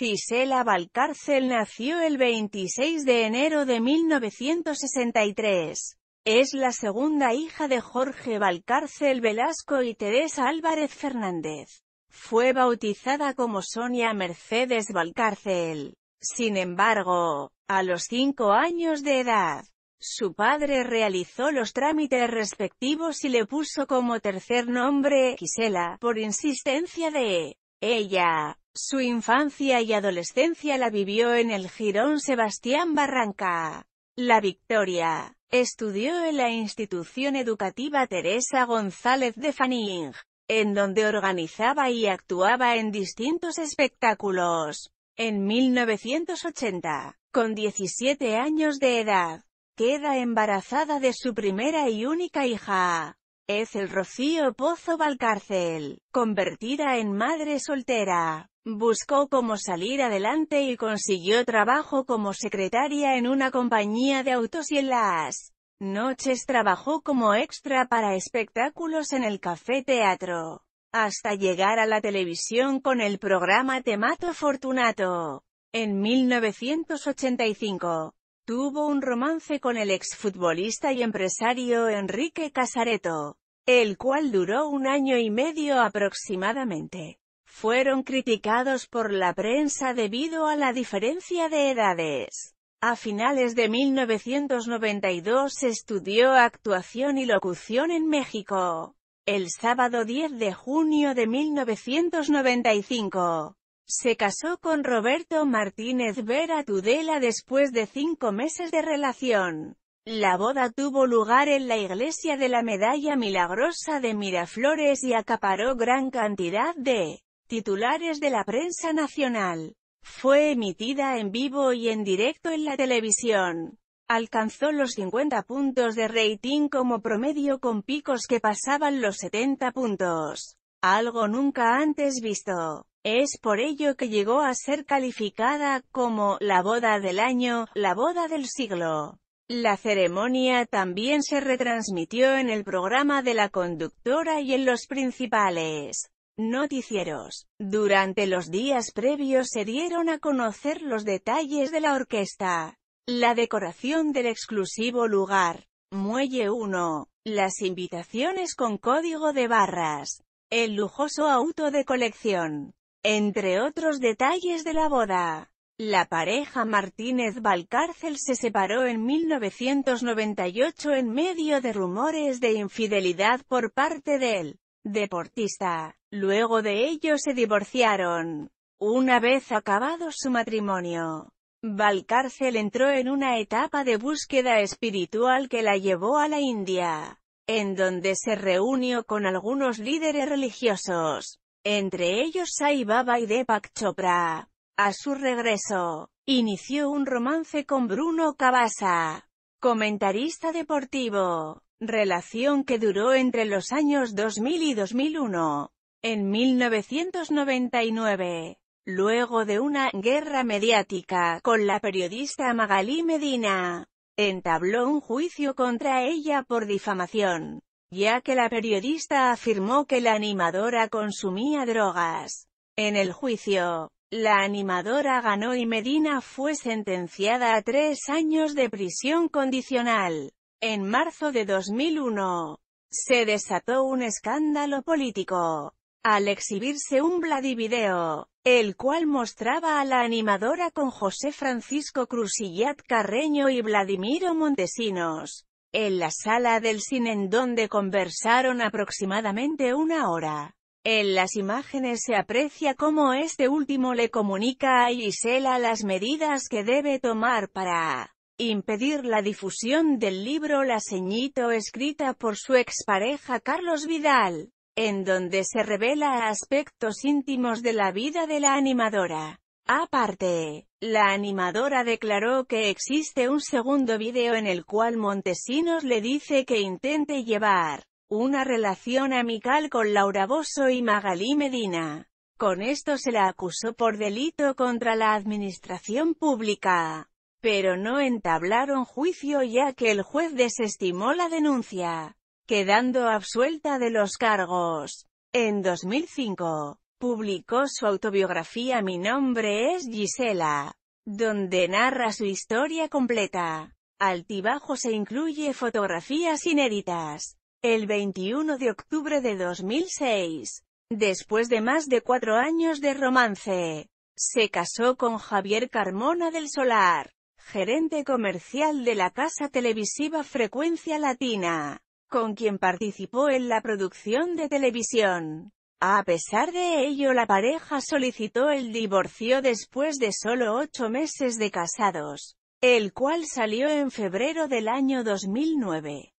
Gisela Valcárcel nació el 26 de enero de 1963. Es la segunda hija de Jorge Valcárcel Velasco y Teresa Álvarez Fernández. Fue bautizada como Sonia Mercedes Valcárcel. Sin embargo, a los cinco años de edad, su padre realizó los trámites respectivos y le puso como tercer nombre, Gisela, por insistencia de ella. Su infancia y adolescencia la vivió en el Girón Sebastián Barranca. La Victoria. Estudió en la institución educativa Teresa González de Fanning, en donde organizaba y actuaba en distintos espectáculos. En 1980, con 17 años de edad, queda embarazada de su primera y única hija. Es el Rocío Pozo Valcárcel, convertida en madre soltera. Buscó cómo salir adelante y consiguió trabajo como secretaria en una compañía de autos y en las noches trabajó como extra para espectáculos en el Café Teatro, hasta llegar a la televisión con el programa Mato Fortunato. En 1985, tuvo un romance con el exfutbolista y empresario Enrique Casareto, el cual duró un año y medio aproximadamente fueron criticados por la prensa debido a la diferencia de edades. A finales de 1992 estudió actuación y locución en México. El sábado 10 de junio de 1995, se casó con Roberto Martínez Vera Tudela después de cinco meses de relación. La boda tuvo lugar en la iglesia de la Medalla Milagrosa de Miraflores y acaparó gran cantidad de Titulares de la prensa nacional. Fue emitida en vivo y en directo en la televisión. Alcanzó los 50 puntos de rating como promedio con picos que pasaban los 70 puntos. Algo nunca antes visto. Es por ello que llegó a ser calificada como la boda del año, la boda del siglo. La ceremonia también se retransmitió en el programa de la conductora y en los principales Noticieros. Durante los días previos se dieron a conocer los detalles de la orquesta, la decoración del exclusivo lugar, Muelle 1, las invitaciones con código de barras, el lujoso auto de colección, entre otros detalles de la boda. La pareja Martínez Valcárcel se separó en 1998 en medio de rumores de infidelidad por parte de él deportista. Luego de ello se divorciaron. Una vez acabado su matrimonio, Valcárcel entró en una etapa de búsqueda espiritual que la llevó a la India, en donde se reunió con algunos líderes religiosos, entre ellos Sai Baba y Deepak Chopra. A su regreso, inició un romance con Bruno Cavasa, comentarista deportivo relación que duró entre los años 2000 y 2001. En 1999, luego de una «guerra mediática» con la periodista Magalí Medina, entabló un juicio contra ella por difamación, ya que la periodista afirmó que la animadora consumía drogas. En el juicio, la animadora ganó y Medina fue sentenciada a tres años de prisión condicional. En marzo de 2001, se desató un escándalo político, al exhibirse un Vladivideo, el cual mostraba a la animadora con José Francisco Cruzillat Carreño y Vladimiro Montesinos, en la sala del cine en donde conversaron aproximadamente una hora. En las imágenes se aprecia cómo este último le comunica a Gisela las medidas que debe tomar para impedir la difusión del libro La Señito escrita por su expareja Carlos Vidal, en donde se revela aspectos íntimos de la vida de la animadora. Aparte, la animadora declaró que existe un segundo video en el cual Montesinos le dice que intente llevar una relación amical con Laura Bosso y Magalí Medina. Con esto se la acusó por delito contra la administración pública pero no entablaron juicio ya que el juez desestimó la denuncia, quedando absuelta de los cargos. En 2005, publicó su autobiografía Mi nombre es Gisela, donde narra su historia completa. Altibajo se incluye fotografías inéditas. El 21 de octubre de 2006, después de más de cuatro años de romance, se casó con Javier Carmona del Solar gerente comercial de la casa televisiva Frecuencia Latina, con quien participó en la producción de televisión. A pesar de ello la pareja solicitó el divorcio después de solo ocho meses de casados, el cual salió en febrero del año 2009.